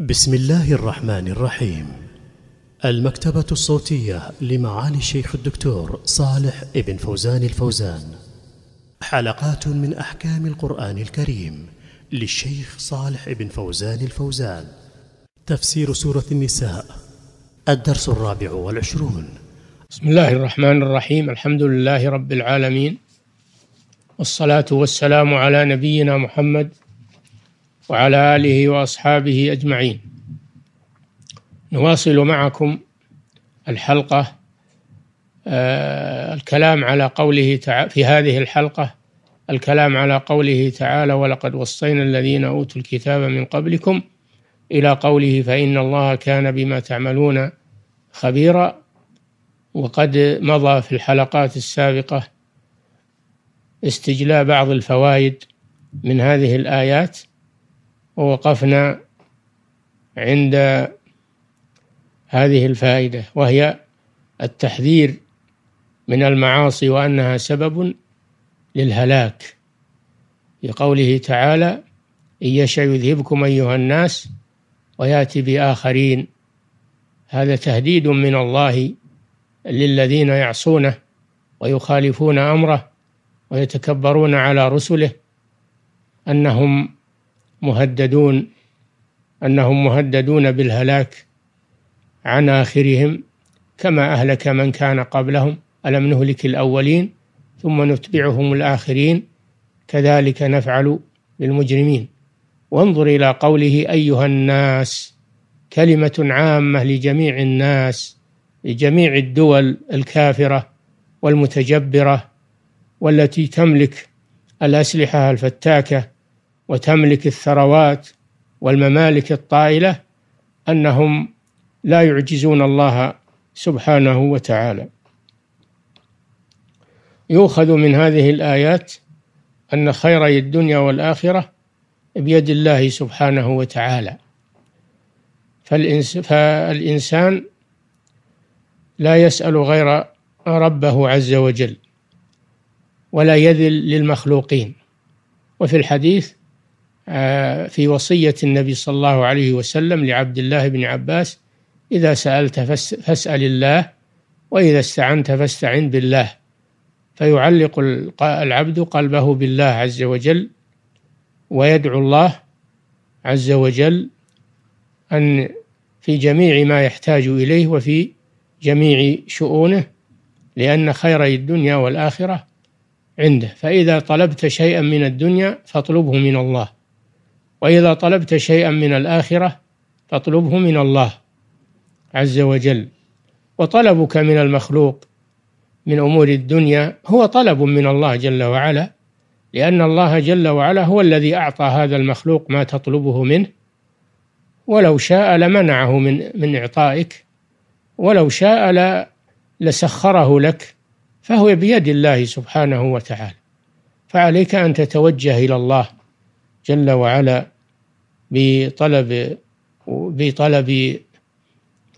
بسم الله الرحمن الرحيم المكتبة الصوتية لمعالي الشيخ الدكتور صالح ابن فوزان الفوزان حلقات من أحكام القرآن الكريم للشيخ صالح ابن فوزان الفوزان تفسير سورة النساء الدرس الرابع والعشرون بسم الله الرحمن الرحيم الحمد لله رب العالمين والصلاة والسلام على نبينا محمد وعلى آله وأصحابه أجمعين نواصل معكم الحلقة آه الكلام على قوله تعالى في هذه الحلقة الكلام على قوله تعالى ولقد وصينا الذين أوتوا الكتاب من قبلكم إلى قوله فإن الله كان بما تعملون خبيرا وقد مضى في الحلقات السابقة استجلاء بعض الفوائد من هذه الآيات ووقفنا عند هذه الفائدة وهي التحذير من المعاصي وأنها سبب للهلاك لقوله تعالى إن يشأ يذهبكم أيها الناس ويأتي بآخرين هذا تهديد من الله للذين يعصونه ويخالفون أمره ويتكبرون على رسله أنهم مهددون أنهم مهددون بالهلاك عن آخرهم كما أهلك من كان قبلهم ألم نهلك الأولين ثم نتبعهم الآخرين كذلك نفعل بالمجرمين وانظر إلى قوله أيها الناس كلمة عامة لجميع الناس لجميع الدول الكافرة والمتجبرة والتي تملك الأسلحة الفتاكة وتملك الثروات والممالك الطائله انهم لا يعجزون الله سبحانه وتعالى يؤخذ من هذه الايات ان خيري الدنيا والاخره بيد الله سبحانه وتعالى فالإنسان لا يسأل غير ربه عز وجل ولا يذل للمخلوقين وفي الحديث آه، في وصية النبي صلى الله عليه وسلم لعبد الله بن عباس إذا سألت فاسأل الله وإذا استعنت فاستعن بالله فيعلق العبد قلبه بالله عز وجل ويدعو الله عز وجل أن في جميع ما يحتاج إليه وفي جميع شؤونه لأن خيري الدنيا والآخرة عنده فإذا طلبت شيئا من الدنيا فاطلبه من الله وإذا طلبت شيئا من الآخرة فاطلبه من الله عز وجل وطلبك من المخلوق من أمور الدنيا هو طلب من الله جل وعلا لأن الله جل وعلا هو الذي أعطى هذا المخلوق ما تطلبه منه ولو شاء لمنعه من من إعطائك ولو شاء لسخره لك فهو بيد الله سبحانه وتعالى فعليك أن تتوجه إلى الله جل وعلا بطلب بطلب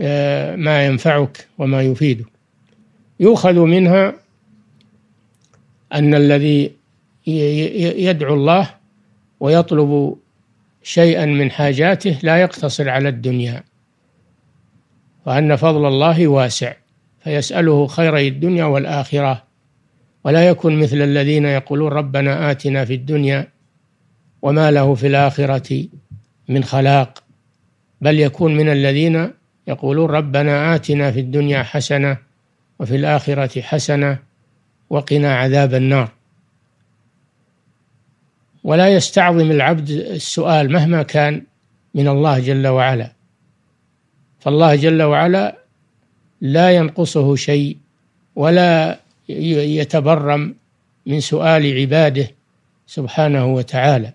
آه، ما ينفعك وما يفيدك يؤخذ منها أن الذي يدعو الله ويطلب شيئا من حاجاته لا يقتصر على الدنيا وأن فضل الله واسع فيسأله خيري الدنيا والآخرة ولا يكن مثل الذين يقولون ربنا آتنا في الدنيا وما له في الآخرة من خلاق بل يكون من الذين يقولون ربنا آتنا في الدنيا حسنة وفي الآخرة حسنة وقنا عذاب النار ولا يستعظم العبد السؤال مهما كان من الله جل وعلا فالله جل وعلا لا ينقصه شيء ولا يتبرم من سؤال عباده سبحانه وتعالى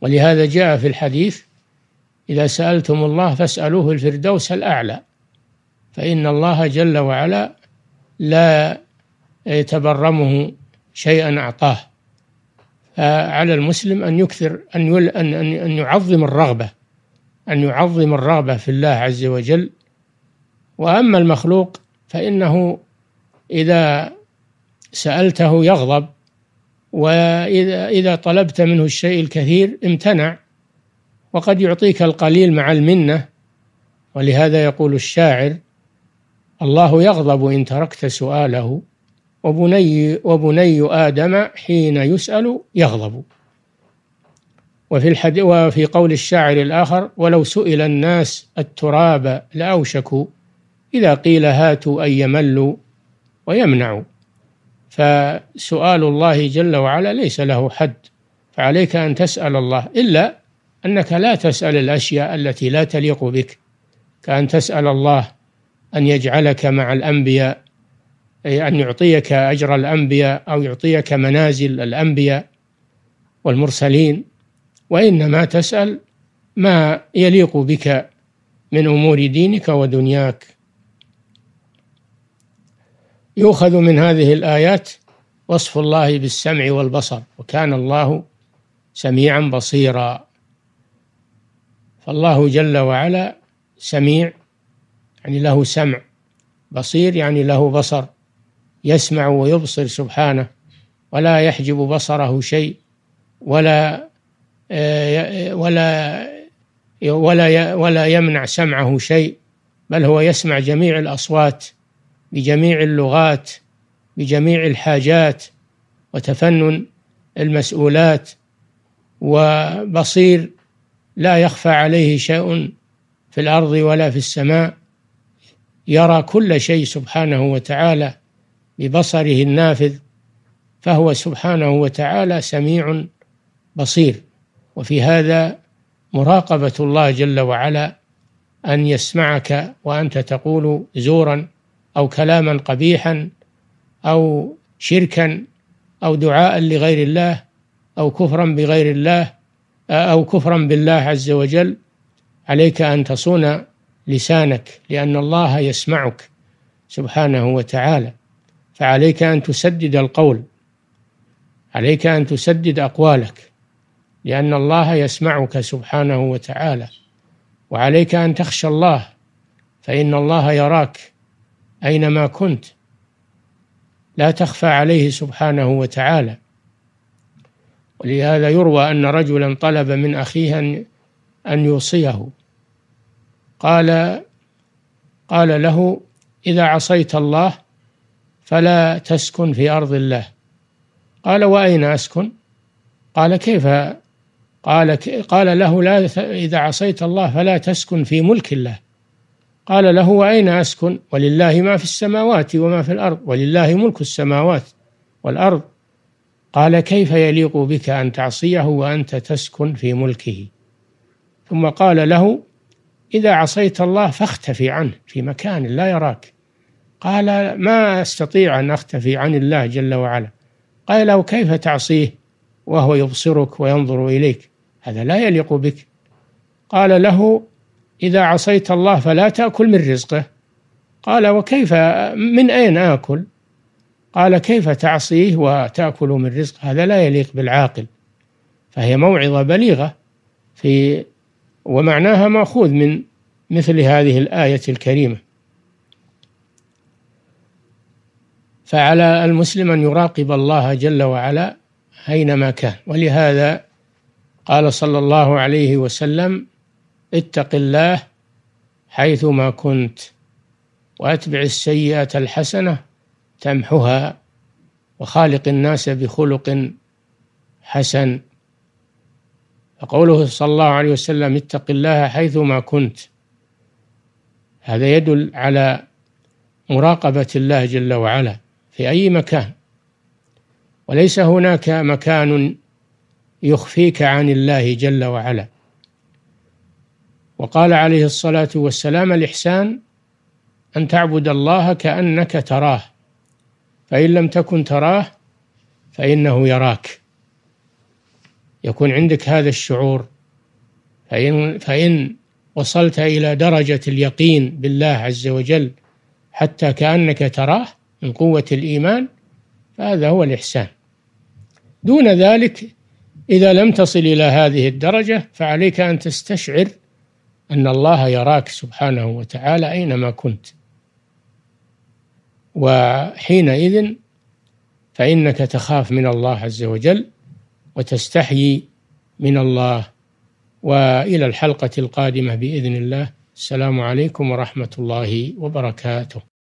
ولهذا جاء في الحديث إذا سألتم الله فاسألوه الفردوس الأعلى فإن الله جل وعلا لا يتبرمه شيئا أعطاه فعلى المسلم أن يكثر أن أن أن يعظم الرغبة أن يعظم الرغبة في الله عز وجل وأما المخلوق فإنه إذا سألته يغضب وإذا إذا طلبت منه الشيء الكثير امتنع وقد يعطيك القليل مع المنة ولهذا يقول الشاعر الله يغضب إن تركت سؤاله وبني وبني آدم حين يسأل يغضب وفي الحديث وفي قول الشاعر الآخر ولو سئل الناس التراب لأوشكوا إذا قيل هاتوا أن يملوا ويمنعوا فسؤال الله جل وعلا ليس له حد فعليك ان تسال الله الا انك لا تسال الاشياء التي لا تليق بك كان تسال الله ان يجعلك مع الانبياء أي أن يعطيك أجر الأنبياء أو يعطيك منازل الأنبياء والمرسلين وإنما تسأل ما يليق بك من أمور دينك ودنياك يؤخذ من هذه الآيات وصف الله بالسمع والبصر وكان الله سميعا بصيرا فالله جل وعلا سميع يعني له سمع بصير يعني له بصر يسمع ويبصر سبحانه ولا يحجب بصره شيء ولا آه، ولا ولا ولا يمنع سمعه شيء بل هو يسمع جميع الأصوات بجميع اللغات بجميع الحاجات وتفنن المسؤولات وبصير لا يخفى عليه شيء في الارض ولا في السماء يرى كل شيء سبحانه وتعالى ببصره النافذ فهو سبحانه وتعالى سميع بصير وفي هذا مراقبه الله جل وعلا ان يسمعك وانت تقول زورا أو كلاما قبيحا أو شركا أو دعاء لغير الله أو كفرا بغير الله أو كفرا بالله عز وجل عليك أن تصون لسانك لأن الله يسمعك سبحانه وتعالى فعليك أن تسدد القول عليك أن تسدد أقوالك لأن الله يسمعك سبحانه وتعالى وعليك أن تخشى الله فإن الله يراك أينما كنت لا تخفى عليه سبحانه وتعالى ولهذا يروى أن رجلا طلب من أخيه أن يوصيه قال قال له إذا عصيت الله فلا تسكن في أرض الله قال وأين أسكن قال كيف قال قال له لا إذا عصيت الله فلا تسكن في ملك الله قال له وأين أسكن ولله ما في السماوات وما في الأرض ولله ملك السماوات والأرض قال كيف يليق بك أن تعصيه وأنت تسكن في ملكه ثم قال له إذا عصيت الله فاختفي عنه في مكان لا يراك قال ما أستطيع أن أختفي عن الله جل وعلا قال له كيف تعصيه وهو يبصرك وينظر إليك هذا لا يليق بك قال له إذا عصيت الله فلا تأكل من رزقه قال وكيف من أين آكل قال كيف تعصيه وتأكل من رزق هذا لا يليق بالعاقل فهي موعظة بليغة في ومعناها مأخوذ من مثل هذه الآية الكريمة فعلى المسلم أن يراقب الله جل وعلا أينما كان ولهذا قال صلى الله عليه وسلم اتق الله حيثما كنت واتبع السيئه الحسنه تمحها وخالق الناس بخلق حسن فقوله صلى الله عليه وسلم اتق الله حيثما كنت هذا يدل على مراقبه الله جل وعلا في اي مكان وليس هناك مكان يخفيك عن الله جل وعلا وقال عليه الصلاه والسلام الاحسان ان تعبد الله كانك تراه فان لم تكن تراه فانه يراك يكون عندك هذا الشعور فان فان وصلت الى درجه اليقين بالله عز وجل حتى كانك تراه من قوه الايمان فهذا هو الاحسان دون ذلك اذا لم تصل الى هذه الدرجه فعليك ان تستشعر أن الله يراك سبحانه وتعالى أينما كنت وحينئذ فإنك تخاف من الله عز وجل وتستحيي من الله والى الحلقه القادمه باذن الله السلام عليكم ورحمه الله وبركاته